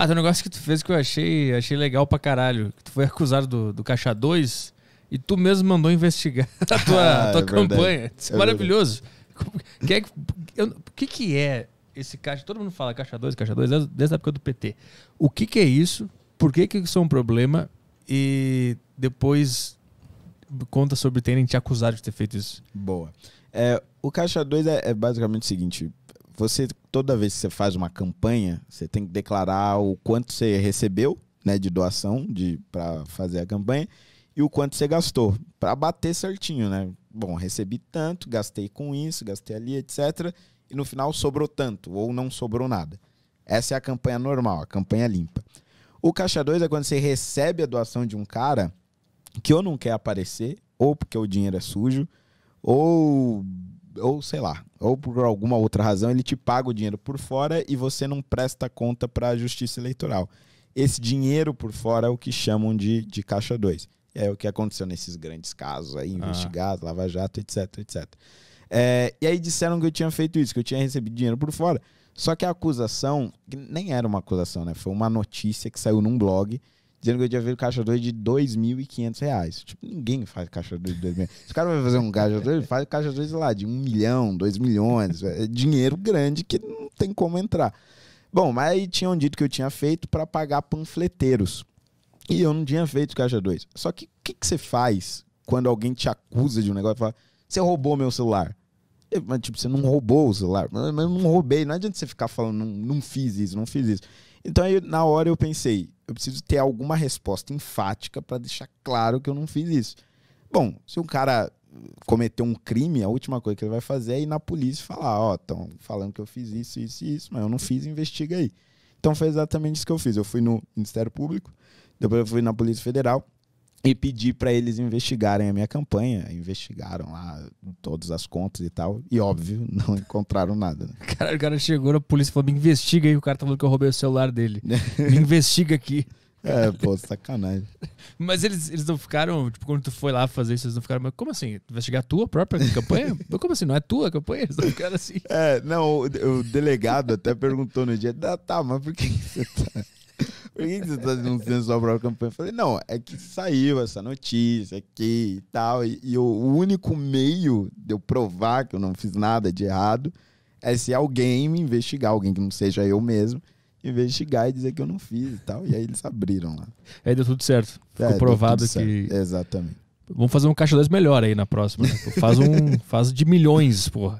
Ah, tem um negócio que tu fez que eu achei, achei legal pra caralho. Que tu foi acusado do, do Caixa 2 e tu mesmo mandou investigar ah, a tua, ah, tua é campanha. É, é maravilhoso. É o que, que, que é esse caixa? Todo mundo fala caixa 2, caixa 2, desde a época do PT. O que, que é isso? Por que, que isso é um problema? E depois conta sobre terem te acusado de ter feito isso. Boa. É, o caixa 2 é, é basicamente o seguinte: você toda vez que você faz uma campanha, você tem que declarar o quanto você recebeu, né, de doação de para fazer a campanha e o quanto você gastou, para bater certinho, né? Bom, recebi tanto, gastei com isso, gastei ali, etc. E no final sobrou tanto ou não sobrou nada. Essa é a campanha normal, a campanha limpa. O caixa 2 é quando você recebe a doação de um cara que ou não quer aparecer, ou porque o dinheiro é sujo, ou ou sei lá, ou por alguma outra razão, ele te paga o dinheiro por fora e você não presta conta para a justiça eleitoral. Esse dinheiro por fora é o que chamam de, de caixa 2. É o que aconteceu nesses grandes casos aí, ah. investigados, ah. Lava Jato, etc, etc. É, e aí disseram que eu tinha feito isso, que eu tinha recebido dinheiro por fora. Só que a acusação, nem era uma acusação, né? Foi uma notícia que saiu num blog dizendo que eu tinha feito caixa 2 de R$ 2.500. Tipo, ninguém faz caixa 2 de R$ 2.500. Se o cara vai fazer um caixa 2, ele faz caixa 2, sei lá, de 1 um milhão, 2 milhões. É dinheiro grande que não tem como entrar. Bom, mas aí tinham dito que eu tinha feito para pagar panfleteiros. E eu não tinha feito caixa 2. Só que o que, que, você faz quando alguém te acusa de um negócio e fala: você roubou meu celular? mas, tipo, você não roubou o celular. Mas eu não roubei. Não adianta você ficar falando, não, não fiz isso, não fiz isso. Então aí, na hora eu pensei, eu preciso ter alguma resposta enfática para deixar claro que eu não fiz isso. Bom, se um cara cometeu um crime, a última coisa que ele vai fazer é ir na polícia e falar: Ó, oh, estão falando que eu fiz isso, isso e isso, mas eu não fiz, investiga aí. Então foi exatamente isso que eu fiz. Eu fui no Ministério Público, depois eu fui na Polícia Federal e pedi para eles investigarem a minha campanha. Investigaram lá todas as contas e tal. E óbvio, não encontraram nada. Né? Caralho, o cara chegou na polícia e falou: me investiga aí. O cara tá falando que eu roubei o celular dele. me investiga aqui. É, pô, sacanagem. Mas eles, eles não ficaram, tipo, quando tu foi lá fazer isso, eles não ficaram, mas como assim? Investigar a tua própria campanha? como assim? Não é tua campanha? Eles não ficaram assim. É, não, o, o delegado até perguntou no dia, tá, tá mas por que você tá. Por que você está anunciando sua própria campanha? Eu falei, não, é que saiu essa notícia aqui e tal. E, e o único meio de eu provar que eu não fiz nada de errado é se alguém me investigar, alguém que não seja eu mesmo, investigar e dizer que eu não fiz e tal. E aí eles abriram lá. Aí deu tudo certo. Ficou é, provado que. Certo. Exatamente. Vamos fazer um caixa 10 melhor aí na próxima. Né? Faz um. Faz de milhões, porra.